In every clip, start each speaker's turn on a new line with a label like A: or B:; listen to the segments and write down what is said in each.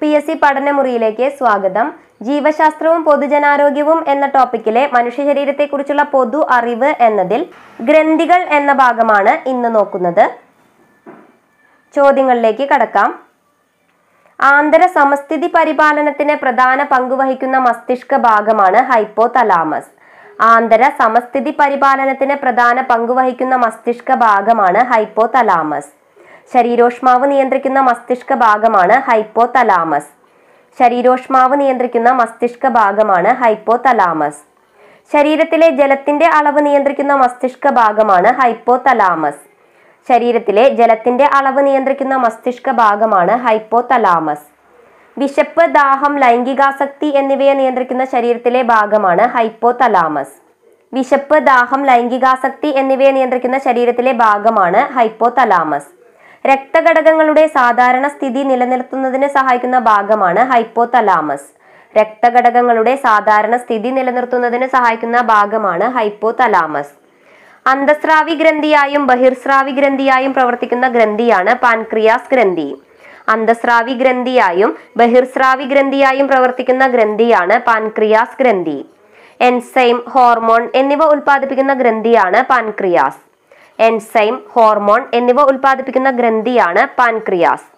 A: P S C പഠനമുറിയിലേക്ക് സ്വാഗതം ജീവശാസ്ത്രവും പൊതുജനാരോഗ്യവും എന്ന ടോപ്പിക്കിലെ മനുഷ്യ കുറിച്ചുള്ള പൊതു അറിവ് എന്നതിൽ ഗ്രന്ഥികൾ എന്ന ഭാഗമാണ് ഇന്ന് നോക്കുന്നത് ചോദ്യങ്ങളിലേക്ക് കടക്കാം ആന്തര സമസ്ഥിതി പരിപാലനത്തിന് പ്രധാന പങ്കുവഹിക്കുന്ന മസ്തിഷ്ക ഭാഗമാണ് ഹൈപ്പോ തലാമസ് ആന്തര സമസ്ഥിതി പരിപാലനത്തിന് പ്രധാന പങ്കുവഹിക്കുന്ന മസ്തിഷ്ക ഭാഗമാണ് ഹൈപ്പോ തലാമസ് ശരീരോഷ്മാവ് നിയന്ത്രിക്കുന്ന മസ്തിഷ്ക ഭാഗമാണ് ഹൈപ്പോ തലാമസ് ശരീരോഷ്മാവ് നിയന്ത്രിക്കുന്ന മസ്തിഷ്ക ഭാഗമാണ് ഹൈപ്പോ തലാമസ് ശരീരത്തിലെ ജലത്തിന്റെ അളവ് നിയന്ത്രിക്കുന്ന മസ്തിഷ്ക ഭാഗമാണ് ഹൈപ്പോ തലാമസ് ശരീരത്തിലെ ജലത്തിന്റെ അളവ് നിയന്ത്രിക്കുന്ന മസ്തിഷ്ക ഭാഗമാണ് ഹൈപ്പോ തലാമസ് വിശപ്പ് ദാഹം ലൈംഗികാസക്തി എന്നിവയെ നിയന്ത്രിക്കുന്ന ശരീരത്തിലെ ഭാഗമാണ് ഹൈപ്പോ തലാമസ് വിശപ്പ് ദാഹം ലൈംഗികാസക്തി എന്നിവയെ നിയന്ത്രിക്കുന്ന ശരീരത്തിലെ ഭാഗമാണ് ഹൈപ്പോ തലാമസ് രക്തഘടകങ്ങളുടെ സാധാരണ സ്ഥിതി നിലനിർത്തുന്നതിന് സഹായിക്കുന്ന ഭാഗമാണ് ഹൈപ്പോതലാമസ് രക്തഘടകങ്ങളുടെ സാധാരണ സ്ഥിതി നിലനിർത്തുന്നതിന് സഹായിക്കുന്ന ഭാഗമാണ് ഹൈപ്പോതലാമസ് അന്തസ്രാവി ഗ്രന്ഥിയായും ബഹിർസ്രാവി ഗ്രന്ഥിയായും പ്രവർത്തിക്കുന്ന ഗ്രന്ഥിയാണ് പാൻക്രിയാസ് ഗ്രന്ഥി അന്തസ്രാവി ഗ്രന്ഥിയായും ബഹിർസ്രാവി ഗ്രന്ഥിയായും പ്രവർത്തിക്കുന്ന ഗ്രന്ഥിയാണ് പാൻക്രിയാസ് ഗ്രന്ഥി എൻസൈം ഹോർമോൺ എന്നിവ ഉൽപ്പാദിപ്പിക്കുന്ന ഗ്രന്ഥിയാണ് പാൻക്രിയാസ് എൻസൈം ഹോർമോൺ എന്നിവ ഉൽപ്പാദിപ്പിക്കുന്ന ഗ്രന്ഥിയാണ് പാൻക്രിയാസ്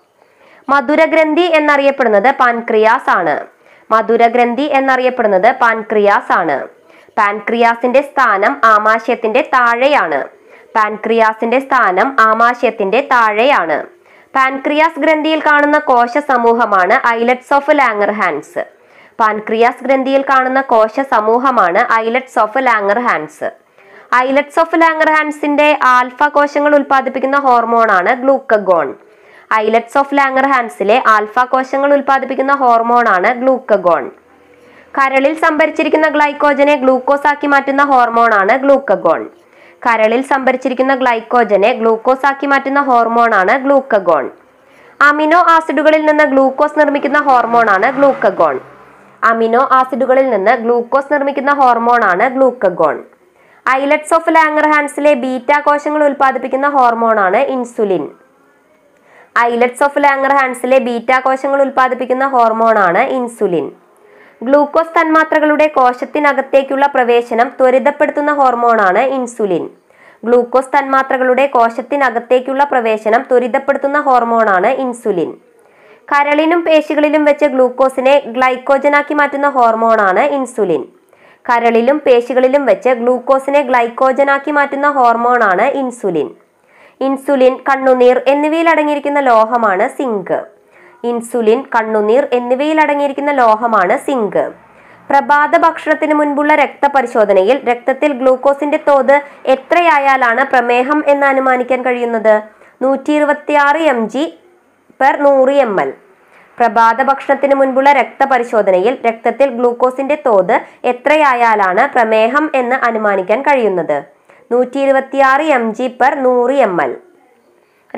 A: മധുരഗ്രന്ഥി എന്നറിയപ്പെടുന്നത് പാൻക്രിയാസ് ആണ് മധുരഗ്രന്ഥി എന്നറിയപ്പെടുന്നത് പാൻക്രിയാസ് ആണ് പാൻക്രിയാസിന്റെ സ്ഥാനം ആമാശയത്തിന്റെ താഴെയാണ് പാൻക്രിയാസിന്റെ സ്ഥാനം ആമാശയത്തിന്റെ താഴെയാണ് പാൻക്രിയാസ് ഗ്രന്ഥിയിൽ കാണുന്ന കോശ സമൂഹമാണ് islets of Langerhans pancreas ഗ്രന്ഥിയിൽ കാണുന്ന കോശ സമൂഹമാണ് islets of Langerhans islets of ലാംഗർഹാൻസിന്റെ ആൽഫ കോശങ്ങൾ ഉൽപ്പാദിപ്പിക്കുന്ന ഹോർമോണാണ് ഗ്ലൂക്കഗോൺ ഐലറ്റ്സ് ഓഫ് ലാംഗർഹാൻസിലെ ആൽഫ കോശങ്ങൾ ഉൽപ്പാദിപ്പിക്കുന്ന ഹോർമോണാണ് ഗ്ലൂക്കഗോൺ കരളിൽ സംഭരിച്ചിരിക്കുന്ന ഗ്ലൈക്കോജനെ ഗ്ലൂക്കോസ് ആക്കി മാറ്റുന്ന ഹോർമോണാണ് ഗ്ലൂക്കഗോൺ കരളിൽ സംഭരിച്ചിരിക്കുന്ന ഗ്ലൈക്കോജനെ ഗ്ലൂക്കോസ് ആക്കി മാറ്റുന്ന ഹോർമോണാണ് ഗ്ലൂക്കഗോൺ അമിനോ ആസിഡുകളിൽ നിന്ന് ഗ്ലൂക്കോസ് നിർമ്മിക്കുന്ന ഹോർമോണാണ് ഗ്ലൂക്കഗോൺ അമിനോ ആസിഡുകളിൽ നിന്ന് ഗ്ലൂക്കോസ് നിർമ്മിക്കുന്ന ഹോർമോണാണ് ഗ്ലൂക്കഗോൺ ഐലറ്റ്സ് ഓഫ് ലാംഗർഹാൻസിലെ ബീറ്റ കോശങ്ങൾ ഉൽപ്പാദിപ്പിക്കുന്ന ഹോർമോണാണ് ഇൻസുലിൻ ഐലറ്റ്സ് ഓഫ് ലാംഗർഹാൻസിലെ ബീറ്റ കോശങ്ങൾ ഉൽപ്പാദിപ്പിക്കുന്ന ഹോർമോണാണ് ഇൻസുലിൻ ഗ്ലൂക്കോസ് തന്മാത്രകളുടെ കോശത്തിനകത്തേക്കുള്ള പ്രവേശനം ത്വരിതപ്പെടുത്തുന്ന ഹോർമോണാണ് ഇൻസുലിൻ ഗ്ലൂക്കോസ് തന്മാത്രകളുടെ കോശത്തിനകത്തേക്കുള്ള പ്രവേശനം ത്വരിതപ്പെടുത്തുന്ന ഹോർമോണാണ് ഇൻസുലിൻ കരളിനും പേശികളിലും വെച്ച് ഗ്ലൂക്കോസിനെ ഗ്ലൈക്കോജനാക്കി മാറ്റുന്ന ഹോർമോണാണ് ഇൻസുലിൻ കരളിലും പേശികളിലും വെച്ച് ഗ്ലൂക്കോസിനെ ഗ്ലൈക്കോജനാക്കി മാറ്റുന്ന ഹോർമോണാണ് ഇൻസുലിൻ ഇൻസുലിൻ കണ്ണുനീർ എന്നിവയിൽ അടങ്ങിയിരിക്കുന്ന ലോഹമാണ് സിങ്ക് ഇൻസുലിൻ കണ്ണുനീർ എന്നിവയിൽ അടങ്ങിയിരിക്കുന്ന ലോഹമാണ് സിങ്ക് പ്രഭാത ഭക്ഷണത്തിന് മുൻപുള്ള രക്തപരിശോധനയിൽ രക്തത്തിൽ ഗ്ലൂക്കോസിന്റെ തോത് എത്രയായാലാണ് പ്രമേഹം എന്ന് അനുമാനിക്കാൻ കഴിയുന്നത് നൂറ്റി ഇരുപത്തിയാറ് എം ജി പെർ നൂറ് എം എൽ പ്രഭാത ഭക്ഷണത്തിന് മുൻപുള്ള രക്തപരിശോധനയിൽ രക്തത്തിൽ ഗ്ലൂക്കോസിന്റെ തോത് എത്രയായാലാണ് പ്രമേഹം എന്ന് അനുമാനിക്കാൻ കഴിയുന്നത് നൂറ്റി ഇരുപത്തിയാറ് എം ജി പെർ നൂറ് എം എൽ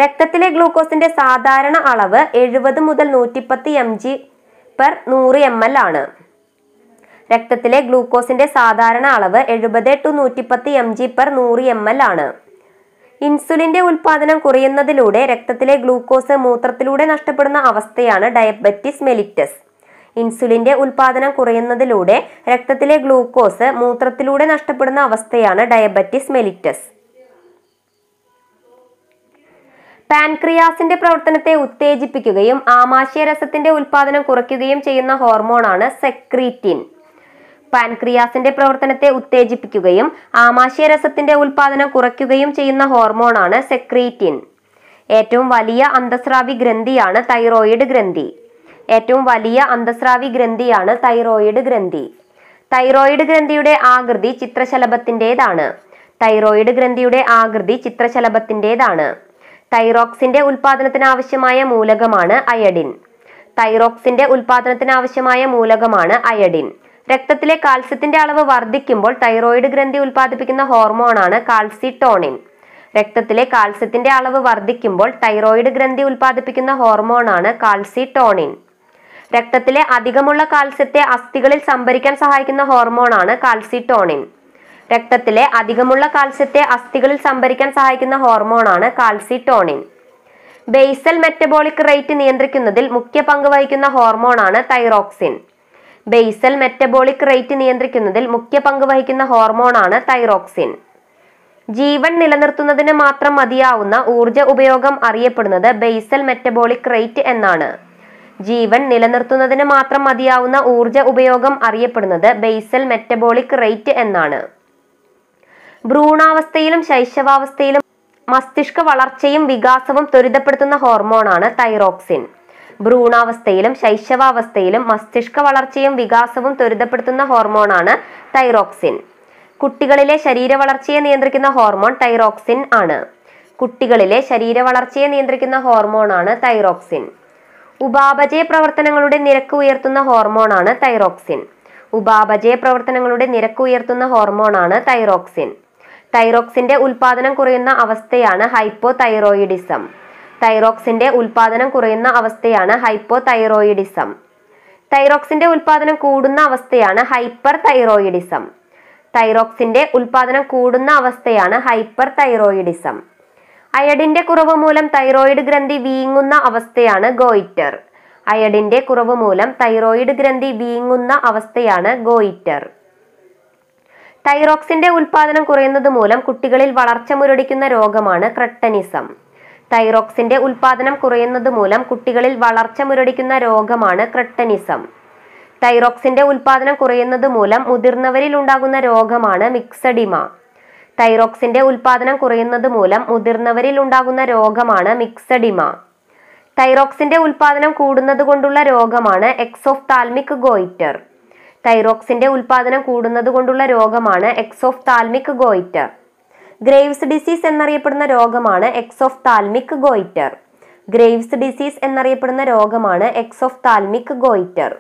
A: രക്തത്തിലെ ഗ്ലൂക്കോസിന്റെ സാധാരണ അളവ് എഴുപത് മുതൽ നൂറ്റിപ്പത്ത് എം ജി പെർ നൂറ് എം എൽ ആണ് രക്തത്തിലെ ഗ്ലൂക്കോസിന്റെ സാധാരണ അളവ് എഴുപത് ടു നൂറ്റിപ്പത്ത് എം ജി പെർ നൂറ് എം എൽ ആണ് ഇൻസുലിൻ്റെ ഉൽപാദനം കുറയുന്നതിലൂടെ രക്തത്തിലെ ഗ്ലൂക്കോസ് മൂത്രത്തിലൂടെ നഷ്ടപ്പെടുന്ന അവസ്ഥയാണ് ഡയബറ്റിസ് മെലിറ്റസ് ഇൻസുലിൻ്റെ ഉൽപാദനം കുറയുന്നതിലൂടെ രക്തത്തിലെ ഗ്ലൂക്കോസ് മൂത്രത്തിലൂടെ നഷ്ടപ്പെടുന്ന അവസ്ഥയാണ് ഡയബറ്റിസ് മെലിറ്റസ് പാൻക്രിയാസിന്റെ പ്രവർത്തനത്തെ ഉത്തേജിപ്പിക്കുകയും രസത്തിന്റെ ഉൽപാദനം കുറയ്ക്കുകയും ചെയ്യുന്ന ഹോർമോണാണ് സെക്രീറ്റിൻ പാൻക്രിയാസിന്റെ പ്രവർത്തനത്തെ ഉത്തേജിപ്പിക്കുകയും ആമാശയരസത്തിന്റെ ഉൽപാദനം കുറയ്ക്കുകയും ചെയ്യുന്ന ഹോർമോണാണ് സെക്രീറ്റിൻ ഏറ്റവും വലിയ അന്തസ്രാവി ഗ്രന്ഥിയാണ് തൈറോയിഡ് ഗ്രന്ഥി ഏറ്റവും വലിയ അന്തസ്രാവി ഗ്രന്ഥിയാണ് തൈറോയിഡ് ഗ്രന്ഥി തൈറോയിഡ് ഗ്രന്ഥിയുടെ ആകൃതി ചിത്രശലഭത്തിൻ്റെതാണ് തൈറോയിഡ് ഗ്രന്ഥിയുടെ ആകൃതി ചിത്രശലഭത്തിൻ്റെതാണ് തൈറോക്സിന്റെ ഉൽപാദനത്തിന് ആവശ്യമായ മൂലകമാണ് അയഡിൻ തൈറോക്സിന്റെ ഉൽപാദനത്തിന് ആവശ്യമായ മൂലകമാണ് അയഡിൻ രക്തത്തിലെ കാൽസ്യത്തിന്റെ അളവ് വർദ്ധിക്കുമ്പോൾ തൈറോയിഡ് ഗ്രന്ഥി ഉൽപ്പാദിപ്പിക്കുന്ന ഹോർമോണാണ് കാൽസിട്ടോണിൻ രക്തത്തിലെ കാൽസ്യത്തിന്റെ അളവ് വർദ്ധിക്കുമ്പോൾ തൈറോയിഡ് ഗ്രന്ഥി ഉൽപ്പാദിപ്പിക്കുന്ന ഹോർമോണാണ് കാൽസിട്ടോണിൻ രക്തത്തിലെ അധികമുള്ള കാൽസ്യത്തെ അസ്ഥികളിൽ സംഭരിക്കാൻ സഹായിക്കുന്ന ഹോർമോണാണ് കാൽസിട്ടോണിൻ രക്തത്തിലെ അധികമുള്ള കാൽസ്യത്തെ അസ്ഥികളിൽ സംഭരിക്കാൻ സഹായിക്കുന്ന ഹോർമോണാണ് കാൽസിട്ടോണിൻ ബേസൽ മെറ്റബോളിക് റേറ്റ് നിയന്ത്രിക്കുന്നതിൽ മുഖ്യ പങ്ക് വഹിക്കുന്ന ഹോർമോണാണ് തൈറോക്സിൻ ബേസൽ മെറ്റബോളിക് റേറ്റ് നിയന്ത്രിക്കുന്നതിൽ മുഖ്യ പങ്ക് വഹിക്കുന്ന ഹോർമോണാണ് തൈറോക്സിൻ ജീവൻ നിലനിർത്തുന്നതിന് മാത്രം മതിയാവുന്ന ഊർജ ഉപയോഗം അറിയപ്പെടുന്നത് ബേസൽ മെറ്റബോളിക് റേറ്റ് എന്നാണ് ജീവൻ നിലനിർത്തുന്നതിന് മാത്രം മതിയാവുന്ന ഊർജ ഉപയോഗം അറിയപ്പെടുന്നത് ബേസൽ മെറ്റബോളിക് റേറ്റ് എന്നാണ് ഭ്രൂണാവസ്ഥയിലും ശൈശവാവസ്ഥയിലും മസ്തിഷ്ക വളർച്ചയും വികാസവും ത്വരിതപ്പെടുത്തുന്ന ഹോർമോണാണ് തൈറോക്സിൻ ഭ്രൂണാവസ്ഥയിലും ശൈശവാവസ്ഥയിലും മസ്തിഷ്ക വളർച്ചയും വികാസവും ത്വരിതപ്പെടുത്തുന്ന ഹോർമോണാണ് തൈറോക്സിൻ കുട്ടികളിലെ ശരീര വളർച്ചയെ നിയന്ത്രിക്കുന്ന ഹോർമോൺ തൈറോക്സിൻ ആണ് കുട്ടികളിലെ ശരീര വളർച്ചയെ നിയന്ത്രിക്കുന്ന ഹോർമോണാണ് തൈറോക്സിൻ ഉപാപചയ പ്രവർത്തനങ്ങളുടെ നിരക്ക് ഉയർത്തുന്ന ഹോർമോണാണ് തൈറോക്സിൻ ഉപാപചയ പ്രവർത്തനങ്ങളുടെ നിരക്ക് ഉയർത്തുന്ന ഹോർമോണാണ് തൈറോക്സിൻ തൈറോക്സിന്റെ ഉൽപാദനം കുറയുന്ന അവസ്ഥയാണ് ഹൈപ്പോ തൈറോയിഡിസം തൈറോക്സിന്റെ ഉൽപാദനം കുറയുന്ന അവസ്ഥയാണ് ഹൈപ്പോ തൈറോയിഡിസം തൈറോക്സിന്റെ ഉൽപാദനം കൂടുന്ന അവസ്ഥയാണ് ഹൈപ്പർ തൈറോയിഡിസം തൈറോക്സിന്റെ ഉൽപാദനം കൂടുന്ന അവസ്ഥയാണ് ഹൈപ്പർ തൈറോയിഡിസം അയഡിന്റെ കുറവ് മൂലം തൈറോയിഡ് ഗ്രന്ഥി വീങ്ങുന്ന അവസ്ഥയാണ് ഗോയിറ്റർ അയഡിന്റെ കുറവ് മൂലം തൈറോയിഡ് ഗ്രന്ഥി വീങ്ങുന്ന അവസ്ഥയാണ് ഗോയിറ്റർ തൈറോക്സിന്റെ ഉൽപാദനം കുറയുന്നത് മൂലം കുട്ടികളിൽ വളർച്ച മുരടിക്കുന്ന രോഗമാണ് ക്രട്ടനിസം തൈറോക്സിന്റെ ഉൽപാദനം കുറയുന്നത് മൂലം കുട്ടികളിൽ വളർച്ച മുരടിക്കുന്ന രോഗമാണ് ക്രെട്ടനിസം തൈറോക്സിന്റെ ഉൽപാദനം കുറയുന്നത് മൂലം മുതിർന്നവരിൽ ഉണ്ടാകുന്ന രോഗമാണ് മിക്സഡിമ തൈറോക്സിന്റെ ഉൽപാദനം കുറയുന്നത് മൂലം മുതിർന്നവരിൽ ഉണ്ടാകുന്ന രോഗമാണ് മിക്സഡിമ തൈറോക്സിന്റെ ഉൽപാദനം കൂടുന്നത് കൊണ്ടുള്ള രോഗമാണ് എക്സോഫ് താൽമിക് ഗോയിറ്റർ തൈറോക്സിന്റെ ഉൽപാദനം കൂടുന്നത് കൊണ്ടുള്ള രോഗമാണ് exophthalmic goitre Graves disease എന്നറിയപ്പെടുന്ന രോഗമാണ് exophthalmic goitre Graves disease എന്നറിയപ്പെടുന്ന രോഗമാണ് എക്സോഫ് താൽമിക് ഗോയിറ്റർ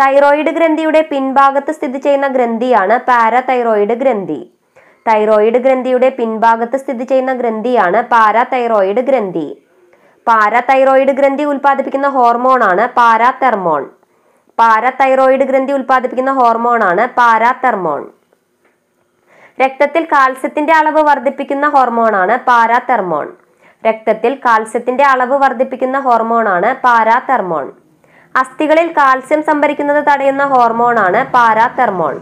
A: തൈറോയിഡ് ഗ്രന്ഥിയുടെ പിൻഭാഗത്ത് സ്ഥിതി ചെയ്യുന്ന ഗ്രന്ഥിയാണ് പാരാതൈറോയിഡ് ഗ്രന്ഥി തൈറോയിഡ് ഗ്രന്ഥിയുടെ പിൻഭാഗത്ത് സ്ഥിതി ചെയ്യുന്ന ഗ്രന്ഥിയാണ് പാരാതൈറോയിഡ് ഗ്രന്ഥി പാരാതൈറോയിഡ് ഗ്രന്ഥി ഉൽപ്പാദിപ്പിക്കുന്ന ഹോർമോണാണ് പാരാതെർമോൺ പാരാതൈറോയിഡ് ഗ്രന്ഥി ഉൽപ്പാദിപ്പിക്കുന്ന ഹോർമോണാണ് പാരാതെർമോൺ രക്തത്തിൽ കാൽസ്യത്തിന്റെ അളവ് വർദ്ധിപ്പിക്കുന്ന ഹോർമോണാണ് പാരാതെർമോൺ രക്തത്തിൽ കാൽസ്യത്തിന്റെ അളവ് വർദ്ധിപ്പിക്കുന്ന ഹോർമോണാണ് പാരാതെർമോൺ അസ്ഥികളിൽ കാൽസ്യം സംഭരിക്കുന്നത് തടയുന്ന ഹോർമോണാണ് പാരാതെർമോൺ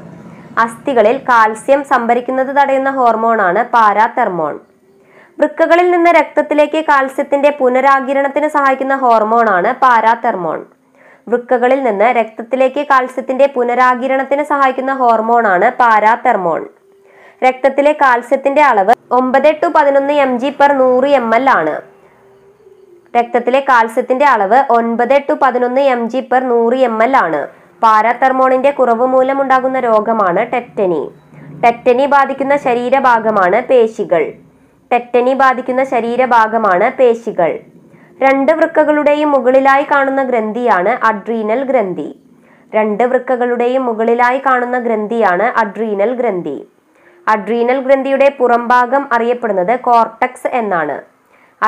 A: അസ്ഥികളിൽ കാൽസ്യം സംഭരിക്കുന്നത് തടയുന്ന ഹോർമോണാണ് പാരാതെർമോൺ വൃക്കകളിൽ നിന്ന് രക്തത്തിലേക്ക് കാൽസ്യത്തിന്റെ പുനരാകിരണത്തിന് സഹായിക്കുന്ന ഹോർമോണാണ് പാരാതെർമോൺ വൃക്കകളിൽ നിന്ന് രക്തത്തിലേക്ക് കാൽസ്യത്തിന്റെ പുനരാകിരണത്തിന് സഹായിക്കുന്ന ഹോർമോണാണ് പാരാതെർമോൺ രക്തത്തിലെ കാൽസ്യത്തിന്റെ അളവ് ഒമ്പത് ടു പതിനൊന്ന് എം ജി പെർ നൂറ് എം എൽ ആണ് രക്തത്തിലെ കാൽസ്യത്തിന്റെ അളവ് ഒൻപത് ടു പതിനൊന്ന് എം ജി പെർ നൂറ് എം എൽ ആണ് പാരാതെർമോണിന്റെ കുറവ് മൂലമുണ്ടാകുന്ന രോഗമാണ് ടെറ്റനി ടെറ്റനി ബാധിക്കുന്ന ശരീരഭാഗമാണ് പേശികൾ ടെറ്റനി ബാധിക്കുന്ന ശരീരഭാഗമാണ് പേശികൾ രണ്ട് വൃക്കകളുടെയും മുകളിലായി കാണുന്ന ഗ്രന്ഥിയാണ് അഡ്രീനൽ ഗ്രന്ഥി രണ്ട് വൃക്കകളുടെയും മുകളിലായി കാണുന്ന ഗ്രന്ഥിയാണ് അഡ്രീനൽ ഗ്രന്ഥി അഡ്രീനൽ ഗ്രന്ഥിയുടെ പുറംഭാഗം അറിയപ്പെടുന്നത് കോർട്ടക്സ് എന്നാണ്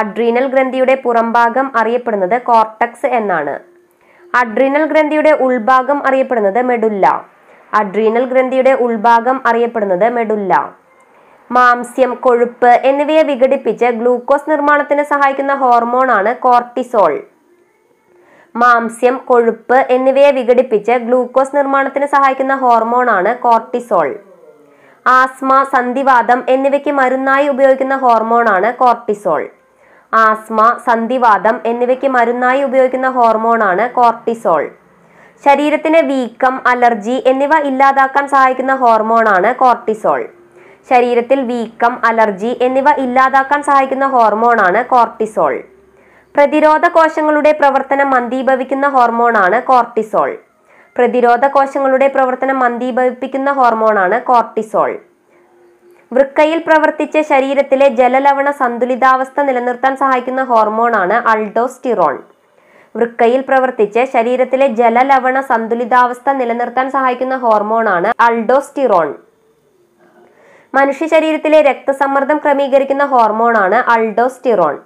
A: അഡ്രീനൽ ഗ്രന്ഥിയുടെ പുറംഭാഗം അറിയപ്പെടുന്നത് കോർട്ടക്സ് എന്നാണ് അഡ്രീനൽ ഗ്രന്ഥിയുടെ ഉൾഭാഗം അറിയപ്പെടുന്നത് മെഡുല്ല അഡ്രീനൽ ഗ്രന്ഥിയുടെ ഉൾഭാഗം അറിയപ്പെടുന്നത് മെഡുല്ല മാംസ്യം കൊഴുപ്പ് എന്നിവയെ വിഘടിപ്പിച്ച് ഗ്ലൂക്കോസ് നിർമ്മാണത്തിന് സഹായിക്കുന്ന ഹോർമോൺ ആണ് കോർട്ടിസോൾ മാംസ്യം കൊഴുപ്പ് എന്നിവയെ വിഘടിപ്പിച്ച് ഗ്ലൂക്കോസ് നിർമ്മാണത്തിന് സഹായിക്കുന്ന ഹോർമോൺ ആണ് കോർട്ടിസോൾ ആസ്മ സന്ധിവാദം എന്നിവയ്ക്ക് മരുന്നായി ഉപയോഗിക്കുന്ന ഹോർമോണാണ് കോർട്ടിസോൾ ആസ്മ സന്ധിവാദം എന്നിവയ്ക്ക് മരുന്നായി ഉപയോഗിക്കുന്ന ഹോർമോണാണ് കോർട്ടിസോൾ ശരീരത്തിന് വീക്കം അലർജി എന്നിവ ഇല്ലാതാക്കാൻ സഹായിക്കുന്ന ഹോർമോണാണ് കോർട്ടിസോൾ ശരീരത്തിൽ വീക്കം അലർജി എന്നിവ ഇല്ലാതാക്കാൻ സഹായിക്കുന്ന ഹോർമോണാണ് കോർട്ടിസോൾ പ്രതിരോധ കോശങ്ങളുടെ പ്രവർത്തനം മന്ദീഭവിക്കുന്ന ഹോർമോണാണ് കോർട്ടിസോൾ പ്രതിരോധ കോശങ്ങളുടെ പ്രവർത്തനം മന്ദീഭവിപ്പിക്കുന്ന ഹോർമോണാണ് കോർട്ടിസോൾ വൃക്കയിൽ പ്രവർത്തിച്ച് ശരീരത്തിലെ ജലലവണ സന്തുലിതാവസ്ഥ നിലനിർത്താൻ സഹായിക്കുന്ന ഹോർമോണാണ് അൾഡോസ്റ്റിറോൺ വൃക്കയിൽ പ്രവർത്തിച്ച് ശരീരത്തിലെ ജലലവണ സന്തുലിതാവസ്ഥ നിലനിർത്താൻ സഹായിക്കുന്ന ഹോർമോണാണ് അൾഡോസ്റ്റിറോൺ മനുഷ്യ ശരീരത്തിലെ രക്തസമ്മർദ്ദം ക്രമീകരിക്കുന്ന ഹോർമോണാണ് അൾഡോസ്റ്റിറോൺ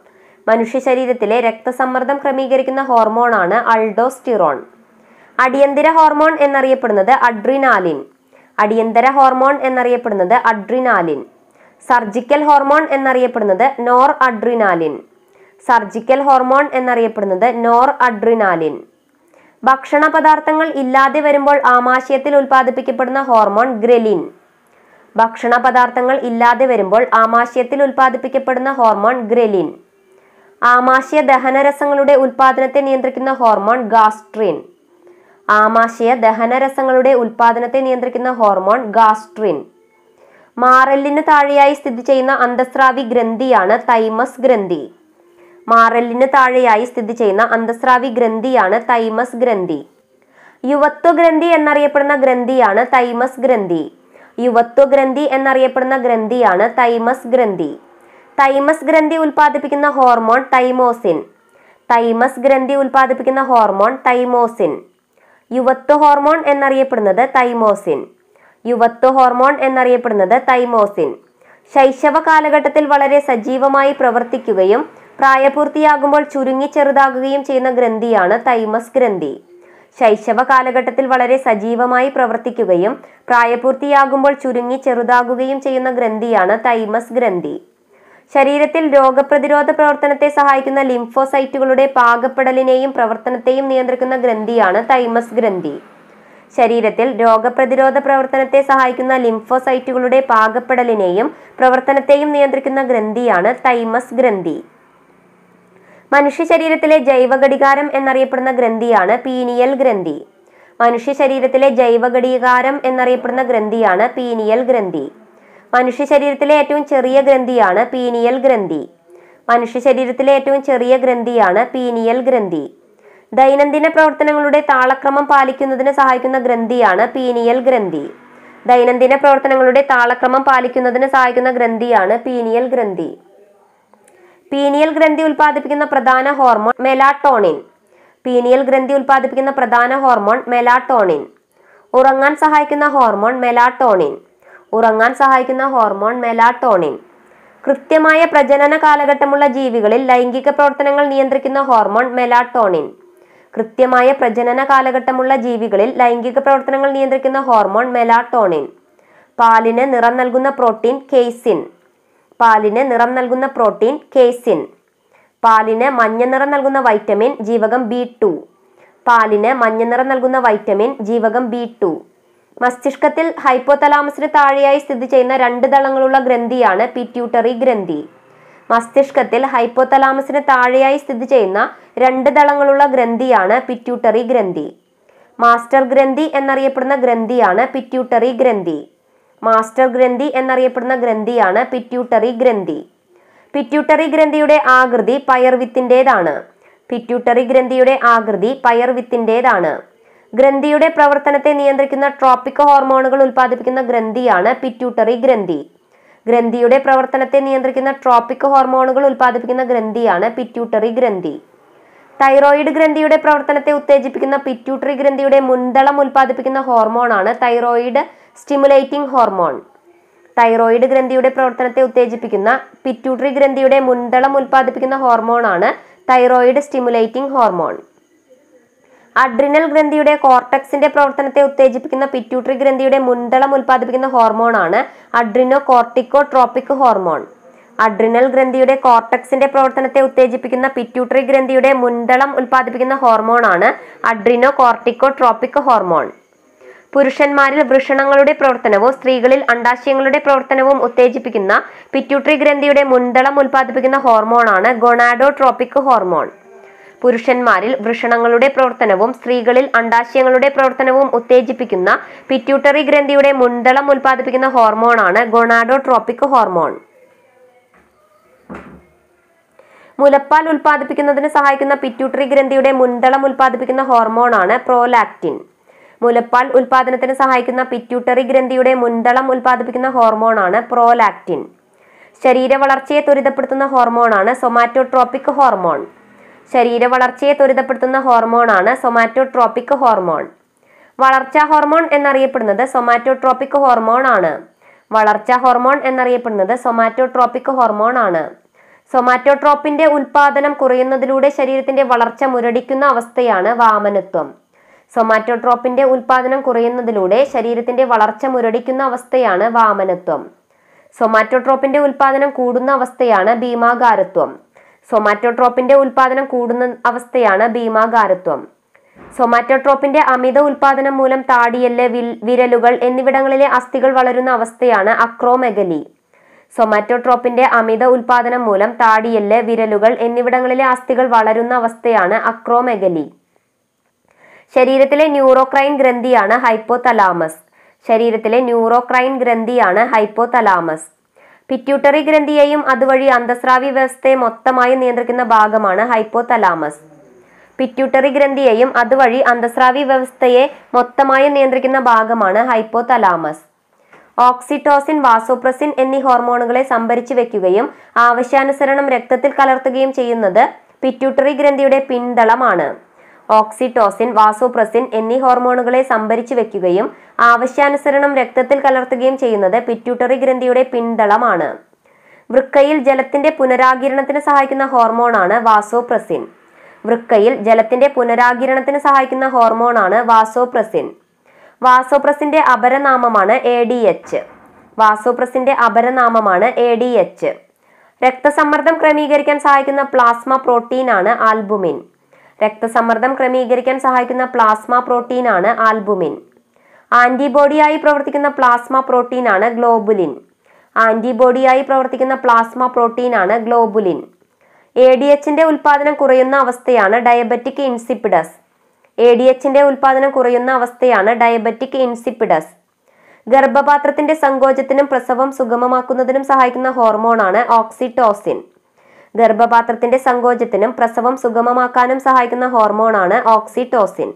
A: മനുഷ്യ ശരീരത്തിലെ രക്തസമ്മർദ്ദം ക്രമീകരിക്കുന്ന ഹോർമോണാണ് അൾഡോസ്റ്റിറോൺ അടിയന്തര ഹോർമോൺ എന്നറിയപ്പെടുന്നത് അഡ്രിനാലിൻ അടിയന്തര ഹോർമോൺ എന്നറിയപ്പെടുന്നത് അഡ്രിനാലിൻ സർജിക്കൽ ഹോർമോൺ എന്നറിയപ്പെടുന്നത് നോർ അഡ്രിനാലിൻ സർജിക്കൽ ഹോർമോൺ എന്നറിയപ്പെടുന്നത് നോർ അഡ്രിനാലിൻ ഭക്ഷണ പദാർത്ഥങ്ങൾ ഇല്ലാതെ വരുമ്പോൾ ആമാശയത്തിൽ ഉൽപ്പാദിപ്പിക്കപ്പെടുന്ന ഹോർമോൺ ഗ്രലിൻ ഭക്ഷണ പദാർത്ഥങ്ങൾ ഇല്ലാതെ വരുമ്പോൾ ആമാശയത്തിൽ ഉൽപ്പാദിപ്പിക്കപ്പെടുന്ന ഹോർമോൺ ഗ്രലിൻ ആമാശയ ദഹനരസങ്ങളുടെ ഉൽപ്പാദനത്തെ നിയന്ത്രിക്കുന്ന ഹോർമോൺ ഗാസ്ട്രിൻ ആമാശയ ദഹനരസങ്ങളുടെ ഉൽപാദനത്തെ നിയന്ത്രിക്കുന്ന ഹോർമോൺ ഗാസ്ട്രിൻ മാറലിന് താഴെയായി സ്ഥിതി ചെയ്യുന്ന അന്തസ്രാവി ഗ്രന്ഥിയാണ് തൈമസ് ഗ്രന്ഥി മാറലിന് താഴെയായി സ്ഥിതി ചെയ്യുന്ന അന്തസ്രാവി ഗ്രന്ഥിയാണ് തൈമസ് ഗ്രന്ഥി യുവത്വ ഗ്രന്ഥി എന്നറിയപ്പെടുന്ന ഗ്രന്ഥിയാണ് തൈമസ് ഗ്രന്ഥി യുവത്വ ഗ്രന്ഥി എന്നറിയപ്പെടുന്ന ഗ്രന്ഥിയാണ് തൈമസ് ഗ്രന്ഥി തൈമസ് ഗ്രന്ഥി ഉൽപ്പാദിപ്പിക്കുന്ന ഹോർമോൺ തൈമോസിൻ തൈമസ് ഗ്രന്ഥി ഉൽപ്പാദിപ്പിക്കുന്ന ഹോർമോൺ തൈമോസിൻ യുവത്വ ഹോർമോൺ എന്നറിയപ്പെടുന്നത് തൈമോസിൻ യുവത്വ ഹോർമോൺ എന്നറിയപ്പെടുന്നത് തൈമോസിൻ ശൈശവ കാലഘട്ടത്തിൽ വളരെ സജീവമായി പ്രവർത്തിക്കുകയും പ്രായപൂർത്തിയാകുമ്പോൾ ചുരുങ്ങി ചെറുതാകുകയും ചെയ്യുന്ന ഗ്രന്ഥിയാണ് തൈമസ് ഗ്രന്ഥി ശൈശവ കാലഘട്ടത്തിൽ വളരെ സജീവമായി പ്രവർത്തിക്കുകയും പ്രായപൂർത്തിയാകുമ്പോൾ ചുരുങ്ങി ചെറുതാകുകയും ചെയ്യുന്ന ഗ്രന്ഥിയാണ് തൈമസ് ഗ്രന്ഥി ശരീരത്തിൽ രോഗപ്രതിരോധ പ്രവർത്തനത്തെ സഹായിക്കുന്ന ലിംഫോസൈറ്റുകളുടെ പാകപ്പെടലിനെയും പ്രവർത്തനത്തെയും നിയന്ത്രിക്കുന്ന ഗ്രന്ഥിയാണ് തൈമസ് ഗ്രന്ഥി ശരീരത്തിൽ രോഗപ്രതിരോധ പ്രവർത്തനത്തെ സഹായിക്കുന്ന ലിംഫോസൈറ്റുകളുടെ പാകപ്പെടലിനെയും പ്രവർത്തനത്തെയും നിയന്ത്രിക്കുന്ന ഗ്രന്ഥിയാണ് തൈമസ് ഗ്രന്ഥി മനുഷ്യ ശരീരത്തിലെ ജൈവഘടികാരം എന്നറിയപ്പെടുന്ന ഗ്രന്ഥിയാണ് പീനിയൽ ഗ്രന്ഥി മനുഷ്യ ശരീരത്തിലെ ജൈവഘടികാരം എന്നറിയപ്പെടുന്ന ഗ്രന്ഥിയാണ് പീനിയൽ ഗ്രന്ഥി മനുഷ്യ ശരീരത്തിലെ ഏറ്റവും ചെറിയ ഗ്രന്ഥിയാണ് പീനിയൽ ഗ്രന്ഥി മനുഷ്യ ശരീരത്തിലെ ഏറ്റവും ചെറിയ ഗ്രന്ഥിയാണ് പീനിയൽ ഗ്രന്ഥി ദൈനംദിന പ്രവർത്തനങ്ങളുടെ താളക്രമം പാലിക്കുന്നതിന് സഹായിക്കുന്ന ഗ്രന്ഥിയാണ് പീനിയൽ ഗ്രന്ഥി ദൈനംദിന പ്രവർത്തനങ്ങളുടെ താളക്രമം പാലിക്കുന്നതിന് സഹായിക്കുന്ന ഗ്രന്ഥിയാണ് പീനിയൽ ഗ്രന്ഥി പീനിയൽ ഗ്രന്ഥി ഉൽപ്പാദിപ്പിക്കുന്ന പ്രധാന ഹോർമോൺ മെലാട്ടോണിൻ പീനിയൽ ഗ്രന്ഥി ഉൽപ്പാദിപ്പിക്കുന്ന പ്രധാന ഹോർമോൺ മെലാട്ടോണിൻ ഉറങ്ങാൻ സഹായിക്കുന്ന ഹോർമോൺ മെലാട്ടോണിൻ ഉറങ്ങാൻ സഹായിക്കുന്ന ഹോർമോൺ മെലാട്ടോണിൻ കൃത്യമായ പ്രജനന കാലഘട്ടമുള്ള ജീവികളിൽ ലൈംഗിക പ്രവർത്തനങ്ങൾ നിയന്ത്രിക്കുന്ന ഹോർമോൺ മെലാട്ടോണിൻ കൃത്യമായ പ്രജനന കാലഘട്ടമുള്ള ജീവികളിൽ ലൈംഗിക പ്രവർത്തനങ്ങൾ നിയന്ത്രിക്കുന്ന ഹോർമോൺ മെലാട്ടോണിൻ പാലിന് നിറം നൽകുന്ന പ്രോട്ടീൻ കേസിൻ പാലിന് നിറം നൽകുന്ന പ്രോട്ടീൻ കേസിൻ പാലിന് മഞ്ഞ നിറം നൽകുന്ന വൈറ്റമിൻ ജീവകം ബി ടു പാലിന് മഞ്ഞ നിറം നൽകുന്ന വൈറ്റമിൻ ജീവകം ബി ടു മസ്തിഷ്കത്തിൽ ഹൈപ്പോതലാമസിന് താഴെയായി സ്ഥിതി ചെയ്യുന്ന രണ്ട് തളങ്ങളുള്ള ഗ്രന്ഥിയാണ് പിറ്റ്യൂട്ടറി ഗ്രന്ഥി മസ്തിഷ്കത്തിൽ ഹൈപ്പോതലാമസിന് താഴെയായി സ്ഥിതി ചെയ്യുന്ന രണ്ട് തളങ്ങളുള്ള ഗ്രന്ഥിയാണ് പിറ്റ്യൂട്ടറി ഗ്രന്ഥി മാസ്റ്റർ ഗ്രന്ഥി എന്നറിയപ്പെടുന്ന ഗ്രന്ഥിയാണ് പിറ്റ്യൂട്ടറി ഗ്രന്ഥി മാസ്റ്റർ ഗ്രന്ഥി എന്നറിയപ്പെടുന്ന ഗ്രന്ഥിയാണ് പിറ്റ്യൂട്ടറി ഗ്രന്ഥി പിറ്റ്യൂട്ടറി ഗ്രന്ഥിയുടെ ആകൃതി പയർവിത്തിൻ്റേതാണ് പിറ്റ്യൂട്ടറി ഗ്രന്ഥിയുടെ ആകൃതി പയർവിത്തിൻ്റേതാണ് ഗ്രന്ഥിയുടെ പ്രവർത്തനത്തെ നിയന്ത്രിക്കുന്ന ട്രോപ്പിക് ഹോർമോണുകൾ ഉൽപ്പാദിപ്പിക്കുന്ന ഗ്രന്ഥിയാണ് പിറ്റ്യൂട്ടറി ഗ്രന്ഥി ഗ്രന്ഥിയുടെ പ്രവർത്തനത്തെ നിയന്ത്രിക്കുന്ന ട്രോപ്പിക് ഹോർമോണുകൾ ഉൽപ്പാദിപ്പിക്കുന്ന ഗ്രന്ഥിയാണ് പിറ്റ്യൂട്ടറി ഗ്രന്ഥി തൈറോയിഡ് ഗ്രന്ഥിയുടെ പ്രവർത്തനത്തെ ഉത്തേജിപ്പിക്കുന്ന പിറ്റ്യൂട്ടറി ഗ്രന്ഥിയുടെ മുൻതളം ഉൽപ്പാദിപ്പിക്കുന്ന ഹോർമോണാണ് തൈറോയിഡ് സ്റ്റിമുലേറ്റിംഗ് ഹോർമോൺ തൈറോയിഡ് ഗ്രന്ഥിയുടെ പ്രവർത്തനത്തെ ഉത്തേജിപ്പിക്കുന്ന പിറ്റ്യൂട്ടറി ഗ്രന്ഥിയുടെ മുൻതളം ഉൽപ്പാദിപ്പിക്കുന്ന ഹോർമോണാണ് തൈറോയിഡ് സ്റ്റിമുലേറ്റിംഗ് ഹോർമോൺ അഡ്രിനൽ ഗ്രന്ഥിയുടെ കോർട്ടക്സിന്റെ പ്രവർത്തനത്തെ ഉത്തേജിപ്പിക്കുന്ന പിറ്റ്യൂട്ടറി ഗ്രന്ഥിയുടെ മുൻതളം ഉൽപ്പാദിപ്പിക്കുന്ന ഹോർമോണാണ് adrenocorticotropic hormone adrenal ഗ്രന്ഥിയുടെ കോർട്ടക്സിന്റെ പ്രവർത്തനത്തെ ഉത്തേജിപ്പിക്കുന്ന പിറ്റ്യൂട്ടറി ഗ്രന്ഥിയുടെ മുൻതളം ഉൽപ്പാദിപ്പിക്കുന്ന ഹോർമോണാണ് അഡ്രിനോ കോർട്ടിക്കോ ട്രോപ്പിക് ഹോർമോൺ പുരുഷന്മാരിൽ വൃഷണങ്ങളുടെ പ്രവർത്തനവും സ്ത്രീകളിൽ അണ്ടാശയങ്ങളുടെ പ്രവർത്തനവും ഉത്തേജിപ്പിക്കുന്ന പിറ്റ്യൂട്ടറി ഗ്രന്ഥിയുടെ മുൻതളം ഉൽപ്പാദിപ്പിക്കുന്ന ഹോർമോണാണ് ട്രോപ്പിക് ഹോർമോൺ പുരുഷന്മാരിൽ വൃഷണങ്ങളുടെ പ്രവർത്തനവും സ്ത്രീകളിൽ അണ്ടാശയങ്ങളുടെ പ്രവർത്തനവും ഉത്തേജിപ്പിക്കുന്ന പിറ്റ്യൂട്ടറി ഗ്രന്ഥിയുടെ മുൻതളം ഉൽപ്പാദിപ്പിക്കുന്ന ഹോർമോണാണ് ഗൊണാഡോട്രോപിക് ഹോർമോൺ മുലപ്പാൽ ഉൽപ്പാദിപ്പിക്കുന്നതിന് സഹായിക്കുന്ന പിറ്റ്യൂട്ടറി ഗ്രന്ഥിയുടെ മുൻതളം ഉൽപ്പാദിപ്പിക്കുന്ന ഹോർമോണാണ് പ്രോലാക്റ്റിൻ മുലപ്പാൽ ഉൽപ്പാദനത്തിന് സഹായിക്കുന്ന പിറ്റ്യൂട്ടറി ഗ്രന്ഥിയുടെ മുൻതളം ഉൽപ്പാദിപ്പിക്കുന്ന ഹോർമോണാണ് പ്രോലാക്റ്റിൻ ശരീര വളർച്ചയെ ത്വരിതപ്പെടുത്തുന്ന ഹോർമോണാണ് സൊമാറ്റോട്രോപ്പിക് ഹോർമോൺ ശരീര വളർച്ചയെ ത്വരിതപ്പെടുത്തുന്ന ഹോർമോണാണ് സൊമാറ്റോട്രോപ്പിക് ഹോർമോൺ വളർച്ചാ ഹോർമോൺ എന്നറിയപ്പെടുന്നത് സൊമാറ്റോട്രോപ്പിക് ഹോർമോൺ ആണ് വളർച്ചാ ഹോർമോൺ എന്നറിയപ്പെടുന്നത് സൊമാറ്റോട്രോപ്പിക് ഹോർമോൺ ആണ് സൊമാറ്റോട്രോപ്പിന്റെ ഉൽപാദനം കുറയുന്നതിലൂടെ ശരീരത്തിന്റെ വളർച്ച മുരടിക്കുന്ന അവസ്ഥയാണ് വാമനത്വം സൊമാറ്റോട്രോപ്പിന്റെ ഉൽപാദനം കുറയുന്നതിലൂടെ ശരീരത്തിന്റെ വളർച്ച മുരടിക്കുന്ന അവസ്ഥയാണ് വാമനത്വം സൊമാറ്റോട്രോപ്പിന്റെ ഉൽപാദനം കൂടുന്ന അവസ്ഥയാണ് ഭീമാകാരത്വം സൊമാറ്റോട്രോപ്പിന്റെ ഉൽപാദനം കൂടുന്ന അവസ്ഥയാണ് ഭീമാകാരത്വം സൊമാറ്റോട്രോപ്പിന്റെ അമിത ഉൽപാദനം മൂലം താടിയല്ല് വിരലുകൾ എന്നിവിടങ്ങളിലെ അസ്ഥികൾ വളരുന്ന അവസ്ഥയാണ് അക്രോമെഗലി സൊമാറ്റോട്രോപ്പിന്റെ അമിത ഉൽപാദനം മൂലം താടിയല്ല് വിരലുകൾ എന്നിവിടങ്ങളിലെ അസ്ഥികൾ വളരുന്ന അവസ്ഥയാണ് അക്രോമെഗലി ശരീരത്തിലെ ന്യൂറോക്രൈൻ ഗ്രന്ഥിയാണ് ഹൈപ്പോതലാമസ് ശരീരത്തിലെ ന്യൂറോക്രൈൻ ഗ്രന്ഥിയാണ് ഹൈപ്പോതലാമസ് പിറ്റ്യൂട്ടറി ഗ്രന്ഥിയെയും അതുവഴി അന്തസ്രാവി വ്യവസ്ഥയെ മൊത്തമായി നിയന്ത്രിക്കുന്ന ഭാഗമാണ് ഹൈപ്പോതലാമസ് പിറ്റ്യൂട്ടറി ഗ്രന്ഥിയെയും അതുവഴി അന്തസ്രാവി വ്യവസ്ഥയെ മൊത്തമായി നിയന്ത്രിക്കുന്ന ഭാഗമാണ് ഹൈപ്പോതലാമസ് ഓക്സിറ്റോസിൻ വാസോപ്രസിൻ എന്നീ ഹോർമോണുകളെ സംഭരിച്ചു വെക്കുകയും ആവശ്യാനുസരണം രക്തത്തിൽ കലർത്തുകയും ചെയ്യുന്നത് പിറ്റ്യൂട്ടറി ഗ്രന്ഥിയുടെ പിന്തളമാണ് ഓക്സിറ്റോസിൻ വാസോപ്രസിൻ എന്നീ ഹോർമോണുകളെ സംഭരിച്ചു വെക്കുകയും ആവശ്യാനുസരണം രക്തത്തിൽ കലർത്തുകയും ചെയ്യുന്നത് പിറ്റ്യൂട്ടറി ഗ്രന്ഥിയുടെ പിന്തളമാണ് വൃക്കയിൽ ജലത്തിന്റെ പുനരാകിരണത്തിന് സഹായിക്കുന്ന ഹോർമോണാണ് വാസോപ്രസിൻ വൃക്കയിൽ ജലത്തിന്റെ പുനരാകിരണത്തിന് സഹായിക്കുന്ന ഹോർമോണാണ് വാസോപ്രസിൻ വാസോപ്രസിന്റെ അപരനാമമാണ് എ ഡി എച്ച് വാസോപ്രസിന്റെ അപരനാമമാണ് എ ഡി എച്ച് രക്തസമ്മർദ്ദം ക്രമീകരിക്കാൻ സഹായിക്കുന്ന പ്ലാസ്മ പ്രോട്ടീനാണ് ആൽബുമിൻ രക്തസമ്മർദ്ദം ക്രമീകരിക്കാൻ സഹായിക്കുന്ന പ്ലാസ്മ പ്രോട്ടീനാണ് ആൽബുമിൻ ആന്റിബോഡിയായി പ്രവർത്തിക്കുന്ന പ്ലാസ്മ പ്രോട്ടീനാണ് ഗ്ലോബുലിൻ ആന്റിബോഡിയായി പ്രവർത്തിക്കുന്ന പ്ലാസ്മ പ്രോട്ടീനാണ് ഗ്ലോബുലിൻ എ ഡി എച്ചിന്റെ ഉൽപാദനം കുറയുന്ന അവസ്ഥയാണ് ഡയബറ്റിക് ഇൻസിപ്പിഡസ് എ ഡി എച്ചിന്റെ ഉൽപാദനം കുറയുന്ന അവസ്ഥയാണ് ഡയബറ്റിക് ഇൻസിപ്പിഡസ് ഗർഭപാത്രത്തിന്റെ സങ്കോചത്തിനും പ്രസവം സുഗമമാക്കുന്നതിനും സഹായിക്കുന്ന ഹോർമോണാണ് ഓക്സിറ്റോസിൻ ഗർഭപാത്രത്തിന്റെ സങ്കോചത്തിനും പ്രസവം സുഗമമാക്കാനും സഹായിക്കുന്ന ഹോർമോണാണ് ഓക്സിറ്റോസിൻ